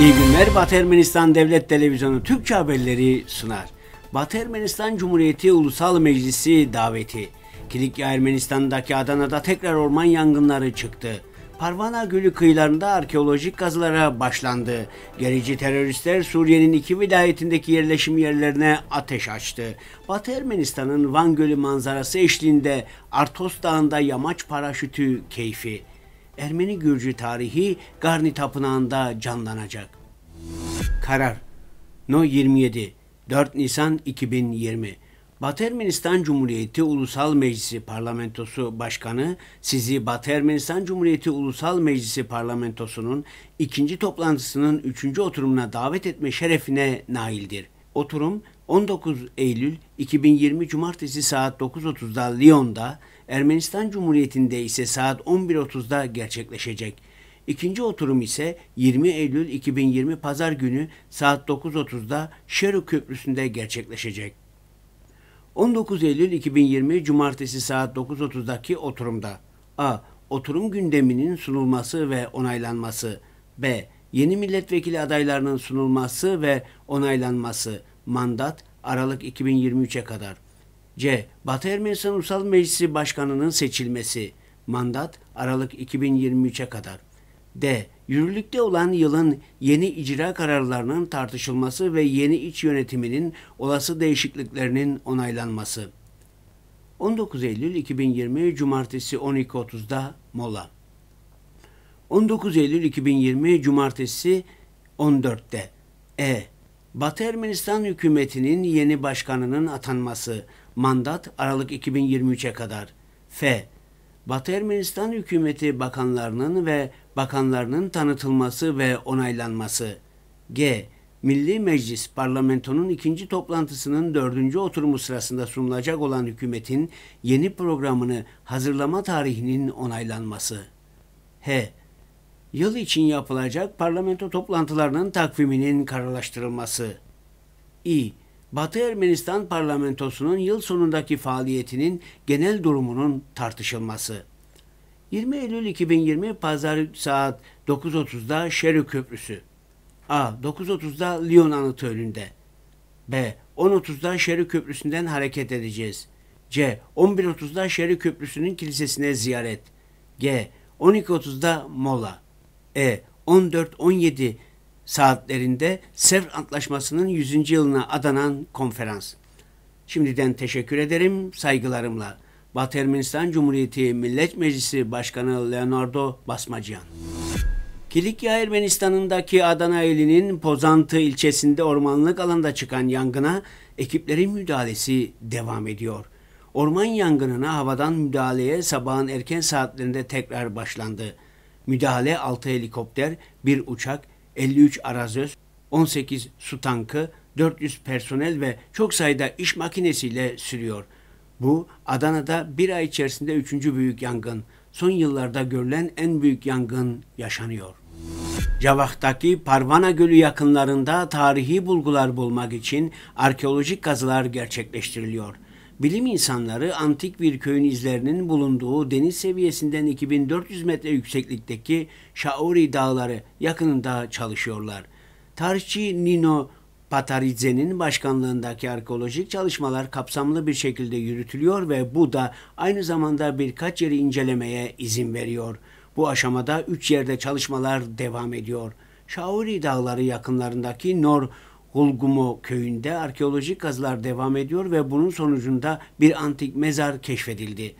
İyi günler Batı Ermenistan Devlet Televizyonu Türkçe haberleri sunar. Batı Ermenistan Cumhuriyeti Ulusal Meclisi daveti. Kilikya Ermenistan'daki Adana'da tekrar orman yangınları çıktı. Parvana Gölü kıyılarında arkeolojik kazılara başlandı. Gerici teröristler Suriye'nin iki vilayetindeki yerleşim yerlerine ateş açtı. Batı Ermenistan'ın Van Gölü manzarası eşliğinde Artos Dağı'nda yamaç paraşütü keyfi. Ermeni Gürcü tarihi Garni Tapınağı'nda canlanacak. Karar No 27 4 Nisan 2020 Batı Ermenistan Cumhuriyeti Ulusal Meclisi Parlamentosu Başkanı sizi Batı Ermenistan Cumhuriyeti Ulusal Meclisi Parlamentosu'nun ikinci toplantısının üçüncü oturumuna davet etme şerefine naildir oturum 19 Eylül 2020 Cumartesi saat 9.30'da Lyon'da, Ermenistan Cumhuriyeti'nde ise saat 11.30'da gerçekleşecek. İkinci oturum ise 20 Eylül 2020 Pazar günü saat 9.30'da Şeru Köprüsü'nde gerçekleşecek. 19 Eylül 2020 Cumartesi saat 9.30'daki oturumda A. Oturum gündeminin sunulması ve onaylanması B yeni milletvekili adaylarının sunulması ve onaylanması mandat Aralık 2023'e kadar. C. Batı Ermenistan Ulusal Meclisi Başkanı'nın seçilmesi mandat Aralık 2023'e kadar. D. Yürürlükte olan yılın yeni icra kararlarının tartışılması ve yeni iç yönetiminin olası değişikliklerinin onaylanması. 19 Eylül 2020 Cumartesi 12.30'da Mola. 19 Eylül 2020 Cumartesi 14'te. E. Batı Ermenistan hükümetinin yeni başkanının atanması. Mandat Aralık 2023'e kadar. F. Batı Ermenistan hükümeti bakanlarının ve bakanlarının tanıtılması ve onaylanması. G. Milli Meclis parlamentonun ikinci toplantısının dördüncü oturumu sırasında sunulacak olan hükümetin yeni programını hazırlama tarihinin onaylanması. H yıl için yapılacak parlamento toplantılarının takviminin kararlaştırılması. İ. Batı Ermenistan parlamentosunun yıl sonundaki faaliyetinin genel durumunun tartışılması. 20 Eylül 2020 Pazar saat 9.30'da Şeri Köprüsü. A. 9.30'da Lyon Anıtı önünde. B. 10.30'da Şeri Köprüsü'nden hareket edeceğiz. C. 11.30'da Şeri Köprüsü'nün kilisesine ziyaret. G. 12.30'da mola e, 14-17 saatlerinde Sevr Antlaşması'nın 100. yılına adanan konferans. Şimdiden teşekkür ederim saygılarımla. Batı Ermenistan Cumhuriyeti Millet Meclisi Başkanı Leonardo Basmacıyan. Kilikya Ermenistan'ındaki Adana ilinin Pozantı ilçesinde ormanlık alanda çıkan yangına ekiplerin müdahalesi devam ediyor. Orman yangınına havadan müdahaleye sabahın erken saatlerinde tekrar başlandı müdahale 6 helikopter, 1 uçak, 53 arazöz, 18 su tankı, 400 personel ve çok sayıda iş makinesiyle sürüyor. Bu Adana'da bir ay içerisinde üçüncü büyük yangın. Son yıllarda görülen en büyük yangın yaşanıyor. Cavak'taki Parvana Gölü yakınlarında tarihi bulgular bulmak için arkeolojik kazılar gerçekleştiriliyor. Bilim insanları antik bir köyün izlerinin bulunduğu deniz seviyesinden 2400 metre yükseklikteki Şauri dağları yakınında çalışıyorlar. Tarihçi Nino Patarize'nin başkanlığındaki arkeolojik çalışmalar kapsamlı bir şekilde yürütülüyor ve bu da aynı zamanda birkaç yeri incelemeye izin veriyor. Bu aşamada üç yerde çalışmalar devam ediyor. Şauri dağları yakınlarındaki Nor Hulgumo köyünde arkeolojik kazılar devam ediyor ve bunun sonucunda bir antik mezar keşfedildi.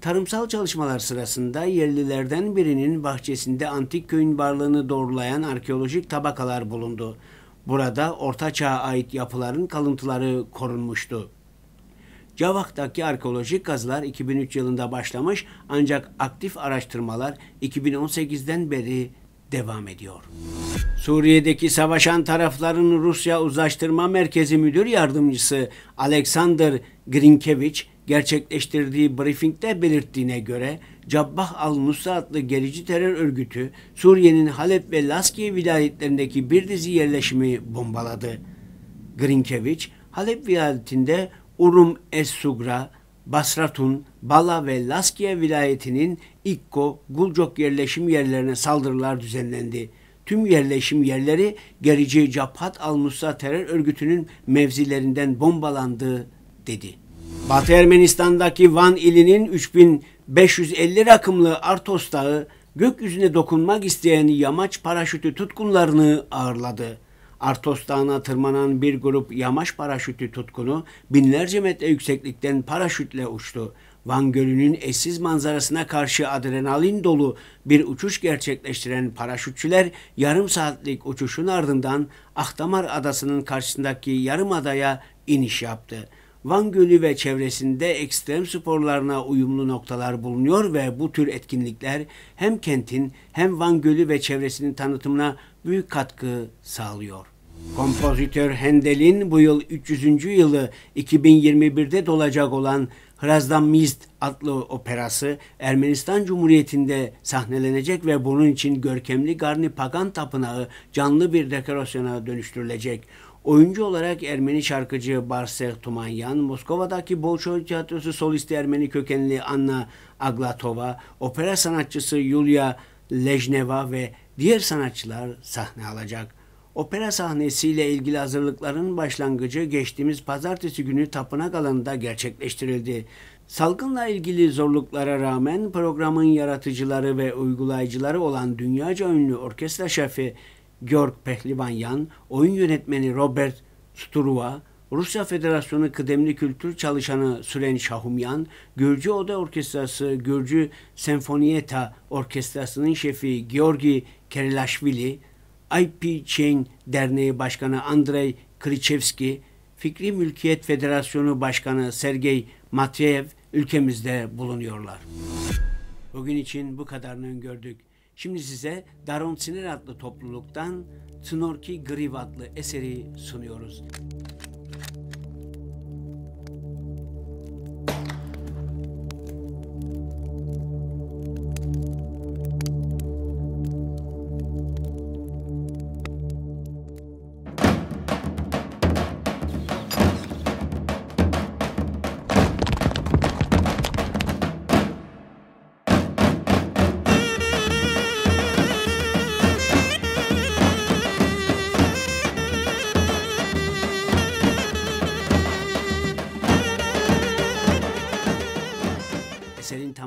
Tarımsal çalışmalar sırasında yerlilerden birinin bahçesinde antik köyün varlığını doğrulayan arkeolojik tabakalar bulundu. Burada Orta Çağ'a ait yapıların kalıntıları korunmuştu. Cavak'taki arkeolojik kazılar 2003 yılında başlamış ancak aktif araştırmalar 2018'den beri devam ediyor. Suriye'deki savaşan tarafların Rusya Uzlaştırma Merkezi Müdür Yardımcısı Alexander Grinkevich gerçekleştirdiği briefingde belirttiğine göre Cabbah al-Nusra adlı gerici terör örgütü Suriye'nin Halep ve Laskiye vilayetlerindeki bir dizi yerleşimi bombaladı. Grinkevich, Halep vilayetinde Urum Es-Sugra, Basratun, Bala ve Laskiye vilayetinin İkko, Gulcok yerleşim yerlerine saldırılar düzenlendi. Tüm yerleşim yerleri gerici Cabhat al-Nusra terör örgütünün mevzilerinden bombalandı dedi. Batı Ermenistan'daki Van ilinin 3550 rakımlı Artos Dağı gökyüzüne dokunmak isteyen yamaç paraşütü tutkunlarını ağırladı. Artos Dağı'na tırmanan bir grup yamaç paraşütü tutkunu binlerce metre yükseklikten paraşütle uçtu. Van Gölü'nün eşsiz manzarasına karşı adrenalin dolu bir uçuş gerçekleştiren paraşütçüler yarım saatlik uçuşun ardından Ahtamar Adası'nın karşısındaki yarım adaya iniş yaptı. Van Gölü ve çevresinde ekstrem sporlarına uyumlu noktalar bulunuyor ve bu tür etkinlikler hem kentin hem Van Gölü ve çevresinin tanıtımına büyük katkı sağlıyor. Kompozitör Hendel'in bu yıl 300. yılı 2021'de dolacak olan Hrazdan Mist adlı operası Ermenistan Cumhuriyeti'nde sahnelenecek ve bunun için görkemli Garni Pagan Tapınağı canlı bir dekorasyona dönüştürülecek. Oyuncu olarak Ermeni şarkıcı Barser Tumanyan, Moskova'daki Bolşoy Tiyatrosu solisti Ermeni kökenli Anna Aglatova, opera sanatçısı Yulia Lejneva ve diğer sanatçılar sahne alacak. Opera sahnesiyle ilgili hazırlıkların başlangıcı geçtiğimiz pazartesi günü tapınak alanında gerçekleştirildi. Salgınla ilgili zorluklara rağmen programın yaratıcıları ve uygulayıcıları olan dünyaca ünlü orkestra şefi Georg Pehlivanyan, oyun yönetmeni Robert Sturua, Rusya Federasyonu Kıdemli Kültür Çalışanı Süren Şahumyan, Gürcü Oda Orkestrası, Gürcü Senfoniyeta Orkestrası'nın şefi Georgi Kerilaşvili, IP Chain Derneği Başkanı Andrei Krichevski, Fikri Mülkiyet Federasyonu Başkanı Sergey Matveyev ülkemizde bulunuyorlar. Bugün için bu kadarını gördük. Şimdi size Daron Sinir adlı topluluktan Tnorki Griv adlı eseri sunuyoruz.